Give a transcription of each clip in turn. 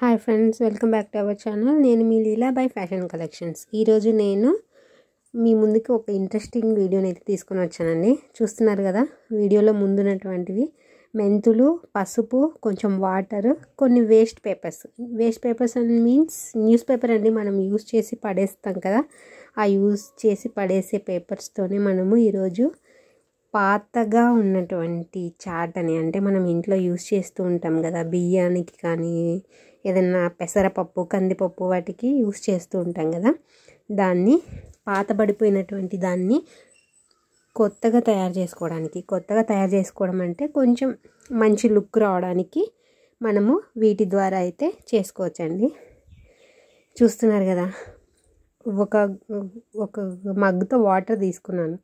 hi friends welcome back to our channel నేను మీ Leela by fashion collections ఈరోజు నేను మీ ముందుకి ఒక ఇంట్రెస్టింగ్ వీడియోని అయితే తీసుకొని వచ్చానండి చూస్తున్నారు కదా వీడియోలో ముందున్నటువంటివి మెంతులు పసుపు కొంచెం వాటర్ కొన్ని వేస్ట్ పేపర్స్ వేస్ట్ పేపర్స్ అని మీన్స్ న్యూస్ పేపర్ అండి మనం యూస్ చేసి పడేస్తాం కదా ఆ యూస్ చేసి పడేసే పేపర్స్తోనే మనము ఈరోజు పాతగా ఉన్నటువంటి చాట్ అని అంటే మనం ఇంట్లో యూస్ చేస్తూ ఉంటాం కదా బియ్యానికి కానీ ఏదైనా పెసరపప్పు కందిపప్పు వాటికి యూస్ చేస్తూ ఉంటాం కదా దాన్ని పాతబడిపోయినటువంటి దాన్ని కొత్తగా తయారు చేసుకోవడానికి కొత్తగా తయారు చేసుకోవడం అంటే కొంచెం మంచి లుక్ రావడానికి మనము వీటి ద్వారా అయితే చేసుకోవచ్చండి చూస్తున్నారు కదా ఒక ఒక మగ్గుతో వాటర్ తీసుకున్నాను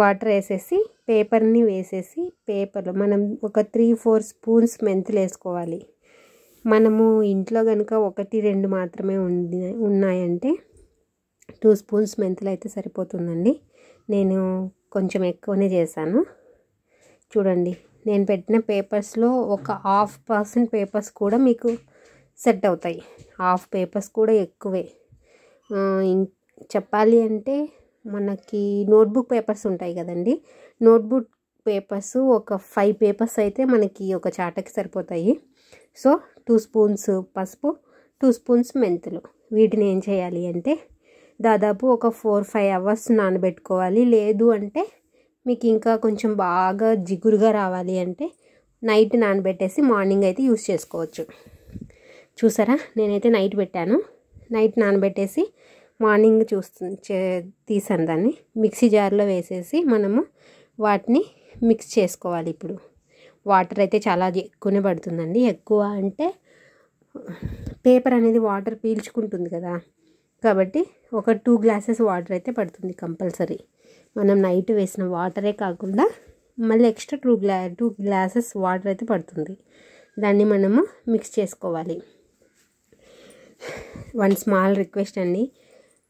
వాటర్ వేసేసి పేపర్ని వేసేసి పేపర్లో మనం ఒక త్రీ ఫోర్ స్పూన్స్ మెంతులు వేసుకోవాలి మనము ఇంట్లో కనుక ఒకటి రెండు మాత్రమే ఉంది ఉన్నాయంటే టూ స్పూన్స్ మెంతులు అయితే సరిపోతుందండి నేను కొంచెం ఎక్కువనే చేశాను చూడండి నేను పెట్టిన పేపర్స్లో ఒక హాఫ్ పర్సెంట్ పేపర్స్ కూడా మీకు సెట్ అవుతాయి హాఫ్ పేపర్స్ కూడా ఎక్కువే చెప్పాలి అంటే మనకి నోట్బుక్ పేపర్స్ ఉంటాయి కదండి నోట్బుక్ పేపర్స్ ఒక ఫైవ్ పేపర్స్ అయితే మనకి ఒక చాటకి సరిపోతాయి సో టూ స్పూన్స్ పసుపు టూ స్పూన్స్ మెంతులు వీటిని ఏం చేయాలి అంటే దాదాపు ఒక ఫోర్ ఫైవ్ అవర్స్ నానబెట్టుకోవాలి లేదు అంటే మీకు ఇంకా కొంచెం బాగా జిగురుగా రావాలి అంటే నైట్ నానబెట్టేసి మార్నింగ్ అయితే యూస్ చేసుకోవచ్చు చూసారా నేనైతే నైట్ పెట్టాను నైట్ నానబెట్టేసి మార్నింగ్ చూస్తు తీసాను దాన్ని మిక్సీ జార్లో వేసేసి మనము వాటిని మిక్స్ చేసుకోవాలి ఇప్పుడు వాటర్ అయితే చాలా ఎక్కువనే పడుతుందండి ఎక్కువ అంటే పేపర్ అనేది వాటర్ పీల్చుకుంటుంది కదా కాబట్టి ఒక టూ గ్లాసెస్ వాటర్ అయితే పడుతుంది కంపల్సరీ మనం నైట్ వేసిన వాటరే కాకుండా మళ్ళీ extra two glass two glasses water అయితే పడుతుంది దాన్ని మనము మిక్స్ చేసుకోవాలి వన్ స్మాల్ రిక్వెస్ట్ అండి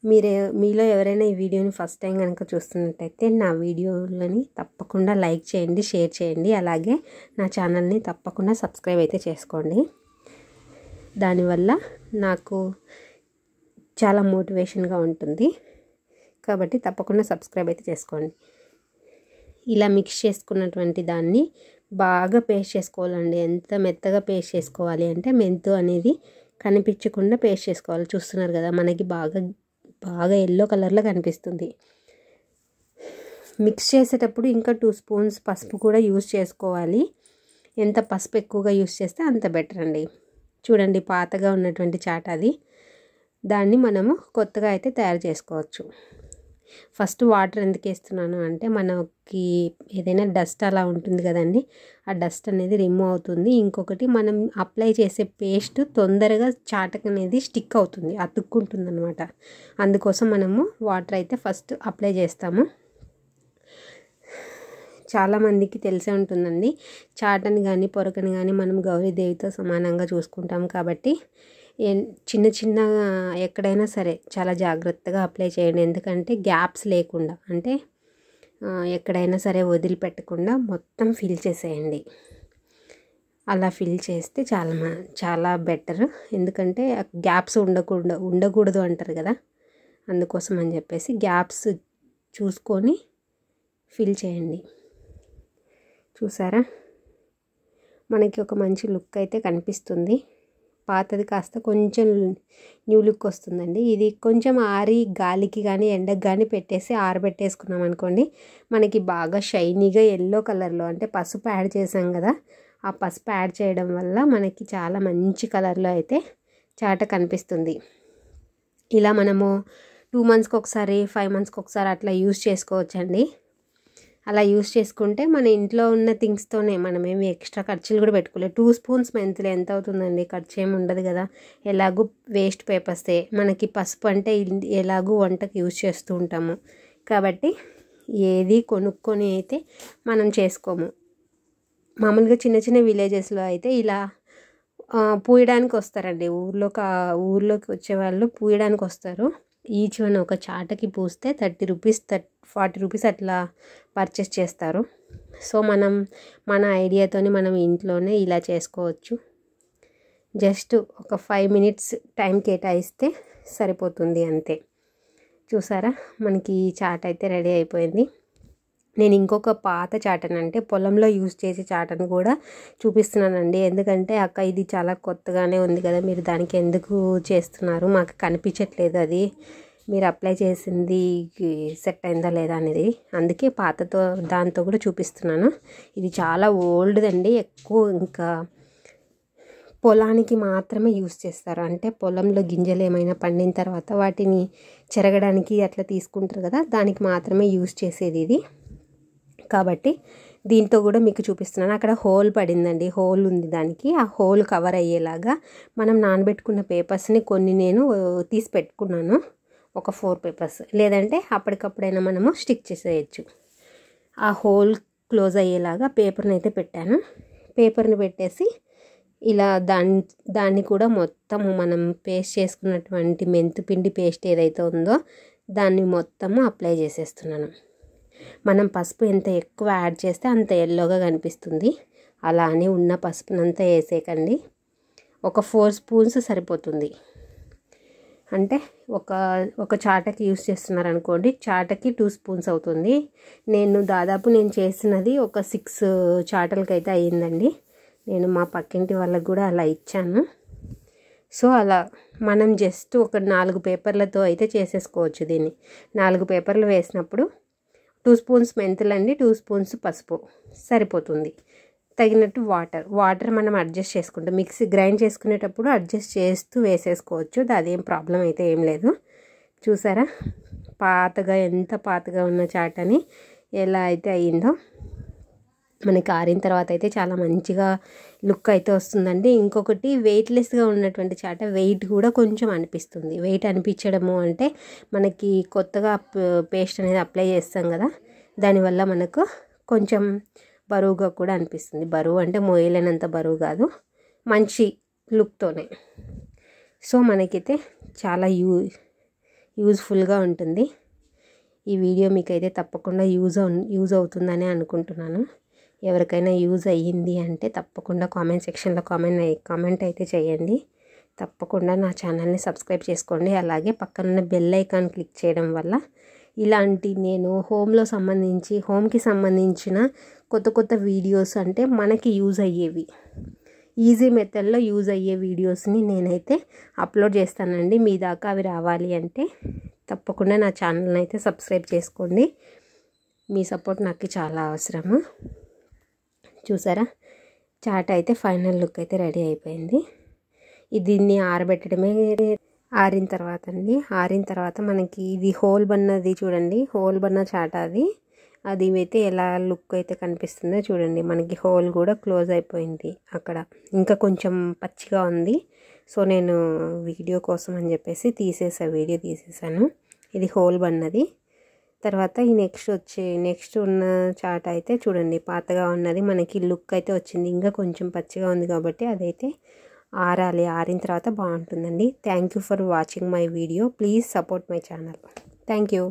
మీరే మీలో ఎవరైనా ఈ వీడియోని ఫస్ట్ టైం కనుక చూస్తున్నట్టయితే నా వీడియోలని తప్పకుండా లైక్ చేయండి షేర్ చేయండి అలాగే నా ఛానల్ని తప్పకుండా సబ్స్క్రైబ్ అయితే చేసుకోండి దానివల్ల నాకు చాలా మోటివేషన్గా ఉంటుంది కాబట్టి తప్పకుండా సబ్స్క్రైబ్ అయితే చేసుకోండి ఇలా మిక్స్ చేసుకున్నటువంటి దాన్ని బాగా పేస్ట్ చేసుకోవాలండి ఎంత మెత్తగా పేస్ట్ చేసుకోవాలి అంటే మెంతు అనేది కనిపించకుండా పేస్ట్ చేసుకోవాలి చూస్తున్నారు కదా మనకి బాగా బాగా ఎల్లో కలర్లో కనిపిస్తుంది మిక్స్ చేసేటప్పుడు ఇంకా టూ స్పూన్స్ పసుపు కూడా యూస్ చేసుకోవాలి ఎంత పసుపు ఎక్కువగా యూస్ చేస్తే అంత బెటర్ అండి చూడండి పాతగా ఉన్నటువంటి చాట్ అది దాన్ని మనము కొత్తగా అయితే తయారు చేసుకోవచ్చు ఫస్ట్ వాటర్ ఎందుకు వేస్తున్నాను అంటే మనకి ఏదైనా డస్ట్ అలా ఉంటుంది కదండి ఆ డస్ట్ అనేది రిమూవ్ అవుతుంది ఇంకొకటి మనం అప్లై చేసే పేస్ట్ తొందరగా చాటక అనేది స్టిక్ అవుతుంది అతుక్కుంటుంది అనమాట అందుకోసం మనము వాటర్ అయితే ఫస్ట్ అప్లై చేస్తాము చాలామందికి తెలిసే ఉంటుందండి చాటని కానీ పొరకని కానీ మనం గౌరీదేవితో సమానంగా చూసుకుంటాం కాబట్టి చిన్న చిన్న ఎక్కడైనా సరే చాలా జాగ్రత్తగా అప్లై చేయండి ఎందుకంటే గ్యాప్స్ లేకుండా అంటే ఎక్కడైనా సరే వదిలిపెట్టకుండా మొత్తం ఫిల్ చేసేయండి అలా ఫిల్ చేస్తే చాలా చాలా బెటర్ ఎందుకంటే గ్యాప్స్ ఉండకుండా ఉండకూడదు అంటారు కదా అందుకోసం అని చెప్పేసి గ్యాప్స్ చూసుకొని ఫిల్ చేయండి చూసారా మనకి ఒక మంచి లుక్ అయితే కనిపిస్తుంది పాతది కాస్త కొంచెం న్యూ లుక్ వస్తుందండి ఇది కొంచెం ఆరి గాలికి కానీ ఎండకు కానీ పెట్టేసి ఆరబెట్టేసుకున్నాం అనుకోండి మనకి బాగా షైనీగా ఎల్లో కలర్లో అంటే పసుపు యాడ్ చేసాం కదా ఆ పసుపు యాడ్ చేయడం వల్ల మనకి చాలా మంచి కలర్లో అయితే చాట కనిపిస్తుంది ఇలా మనము టూ మంత్స్కి ఒకసారి ఫైవ్ మంత్స్కి ఒకసారి అట్లా యూస్ చేసుకోవచ్చండి అలా యూస్ చేసుకుంటే మన ఇంట్లో ఉన్న థింగ్స్తోనే మనమేమి ఎక్స్ట్రా ఖర్చులు కూడా పెట్టుకోలేదు టూ స్పూన్స్ మెంతులు ఎంత అవుతుందండి ఖర్చు ఏమి ఉండదు కదా ఎలాగూ వేస్ట్ పేపర్సే మనకి పసుపు అంటే ఎలాగూ వంటకు యూజ్ చేస్తూ ఉంటాము కాబట్టి ఏది కొనుక్కొని అయితే మనం చేసుకోము మామూలుగా చిన్న చిన్న విలేజెస్లో అయితే ఇలా పూయడానికి వస్తారండి ఊర్లోకి ఊర్లోకి వాళ్ళు పూయడానికి వస్తారు ఈచ్ వన్ ఒక చాటకి పూస్తే thirty rupees thirty forty rupees అట్లా పర్చేస్ చేస్తారు సో మనం మన ఐడియాతోని మనం ఇంట్లోనే ఇలా చేసుకోవచ్చు జస్ట్ ఒక ఫైవ్ మినిట్స్ టైం కేటాయిస్తే సరిపోతుంది అంతే చూసారా మనకి చాట్ అయితే రెడీ అయిపోయింది నేను ఇంకొక పాత చాటను అంటే పొలంలో యూజ్ చేసే చాటను కూడా చూపిస్తున్నానండి ఎందుకంటే అక్క ఇది చాలా కొత్తగానే ఉంది కదా మీరు దానికి ఎందుకు చేస్తున్నారు మాకు కనిపించట్లేదు అది మీరు అప్లై చేసింది సెట్ అయిందా లేదా అనేది అందుకే పాతతో దాంతో కూడా చూపిస్తున్నాను ఇది చాలా ఓల్డ్ అండి ఎక్కువ ఇంకా పొలానికి మాత్రమే యూస్ చేస్తారు అంటే పొలంలో గింజలు ఏమైనా పండిన తర్వాత వాటిని చెరగడానికి అట్లా తీసుకుంటారు కదా దానికి మాత్రమే యూస్ చేసేది ఇది కాబట్టి దీంతో కూడా మీకు చూపిస్తున్నాను అక్కడ హోల్ పడిందండి హోల్ ఉంది దానికి ఆ హోల్ కవర్ అయ్యేలాగా మనం నానబెట్టుకున్న పేపర్స్ని కొన్ని నేను తీసి పెట్టుకున్నాను ఒక ఫోర్ పేపర్స్ లేదంటే అప్పటికప్పుడైనా మనము స్టిక్ చేసేయచ్చు ఆ హోల్ క్లోజ్ అయ్యేలాగా పేపర్ని అయితే పెట్టాను పేపర్ని పెట్టేసి ఇలా దాని దాన్ని కూడా మొత్తము మనం పేస్ట్ చేసుకున్నటువంటి మెంతు పిండి పేస్ట్ ఏదైతే ఉందో దాన్ని మొత్తము అప్లై చేసేస్తున్నాను మనం పసుపు ఎంత ఎక్కువ యాడ్ చేస్తే అంత ఎల్లోగా కనిపిస్తుంది అలా అని ఉన్న పసుపునంతా వేసేకండి ఒక ఫోర్ స్పూన్స్ సరిపోతుంది అంటే ఒక ఒక చాటకి యూస్ చేస్తున్నారు అనుకోండి చాటకి టూ స్పూన్స్ అవుతుంది నేను దాదాపు నేను చేసినది ఒక సిక్స్ చాటలకి అయితే అయ్యిందండి నేను మా పక్కింటి వాళ్ళకి కూడా అలా ఇచ్చాను సో అలా మనం జస్ట్ ఒక నాలుగు పేపర్లతో అయితే చేసేసుకోవచ్చు దీన్ని నాలుగు పేపర్లు వేసినప్పుడు టూ స్పూన్స్ మెంతులండి టూ స్పూన్స్ పసుపు సరిపోతుంది తగినట్టు వాటర్ వాటర్ మనం అడ్జస్ట్ చేసుకుంటాం మిక్సీ గ్రైండ్ చేసుకునేటప్పుడు అడ్జస్ట్ చేస్తూ వేసేసుకోవచ్చు అదేం ప్రాబ్లం అయితే ఏం లేదు చూసారా పాతగా ఎంత పాతగా ఉన్న చాటని ఎలా అయితే అయ్యిందో మనకి ఆరిన తర్వాత అయితే చాలా మంచిగా లుక్ అయితే వస్తుందండి ఇంకొకటి వెయిట్లెస్గా ఉన్నటువంటి చాట వెయిట్ కూడా కొంచెం అనిపిస్తుంది వెయిట్ అనిపించడము అంటే మనకి కొత్తగా పేస్ట్ అనేది అప్లై చేస్తాం కదా దానివల్ల మనకు కొంచెం బరువుగా కూడా అనిపిస్తుంది బరువు అంటే మోయలేనంత బరువు కాదు మంచి లుక్తోనే సో మనకైతే చాలా యూ యూజ్ఫుల్గా ఉంటుంది ఈ వీడియో మీకైతే తప్పకుండా యూజ్ యూజ్ అవుతుందని అనుకుంటున్నాను ఎవరికైనా యూజ్ అయ్యింది అంటే తప్పకుండా కామెంట్ సెక్షన్లో కామెంట్ కామెంట్ అయితే చేయండి తప్పకుండా నా ఛానల్ని సబ్స్క్రైబ్ చేసుకోండి అలాగే పక్కనున్న బెల్ ఐకాన్ క్లిక్ చేయడం వల్ల ఇలాంటి నేను హోమ్లో సంబంధించి హోమ్కి సంబంధించిన కొత్త కొత్త వీడియోస్ అంటే మనకి యూజ్ అయ్యేవి ఈజీ మెథడ్లో యూజ్ అయ్యే వీడియోస్ని నేనైతే అప్లోడ్ చేస్తానండి మీ దాకా అవి రావాలి అంటే తప్పకుండా నా ఛానల్ని అయితే సబ్స్క్రైబ్ చేసుకోండి మీ సపోర్ట్ నాకు చాలా అవసరము చూసారా చాట్ అయితే ఫైనల్ లుక్ అయితే రెడీ అయిపోయింది దీన్ని ఆరబెట్టడమే ఆరిన తర్వాత అండి ఆరిన తర్వాత మనకి ఇది హోల్ బన్నది చూడండి హోల్ బన్న చాట అది అది అయితే ఎలా లుక్ అయితే కనిపిస్తుందో చూడండి మనకి హోల్ కూడా క్లోజ్ అయిపోయింది అక్కడ ఇంకా కొంచెం పచ్చిగా ఉంది సో నేను వీడియో కోసం అని చెప్పేసి తీసేసా వీడియో తీసేసాను ఇది హోల్ బన్నది తర్వాత ఈ నెక్స్ట్ వచ్చే నెక్స్ట్ ఉన్న చాట్ అయితే చూడండి పాతగా ఉన్నది మనకి లుక్ అయితే వచ్చింది ఇంకా కొంచెం పచ్చిగా ఉంది కాబట్టి అదైతే ఆరాలి ఆరిన తర్వాత బాగుంటుందండి thank you for watching my video please support my channel thank you